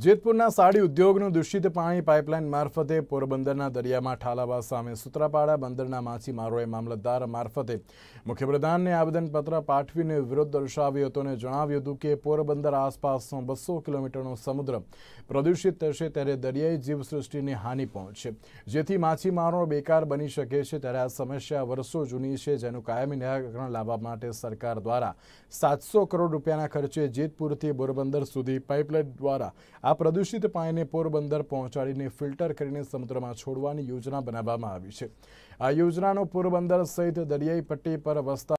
જેતપુરના સાડી ઉદ્યોગનું દૂષિત પાણી પાઇપલાઇન મારફતે પોરબંદરના દરિયામાં ઠાલાવા સામે સુત્રાપાડા બંદરના માછીમારોએ મામલતદાર મારફતે મુખ્યપ્રધાનને આવેદનપત્ર પાઠવીને વિરોધ દર્શાવ્યો હતો અને જણાવ્યું હતું કે પોરબંદર આસપાસનો બસો કિલોમીટરનો સમુદ્ર પ્રદૂષિત થશે ત્યારે દરિયાઈ જીવસૃષ્ટિને હાનિ પહોંચશે જેથી માછીમારો બેકાર બની શકે છે ત્યારે આ સમસ્યા વર્ષો જૂની છે જેનું કાયમી નિરાકરણ લાવવા માટે સરકાર દ્વારા સાતસો કરોડ રૂપિયાના ખર્ચે જેતપુરથી પોરબંદર સુધી પાઇપલાઇન દ્વારા આ પ્રદૂષિત પાણીને પોરબંદર પહોંચાડીને ફિલ્ટર કરીને સમુદ્રમાં છોડવાની યોજના બનાવવામાં આવી છે આ યોજનાનો પોરબંદર સહિત દરિયાઈ પટ્ટી પર વસતા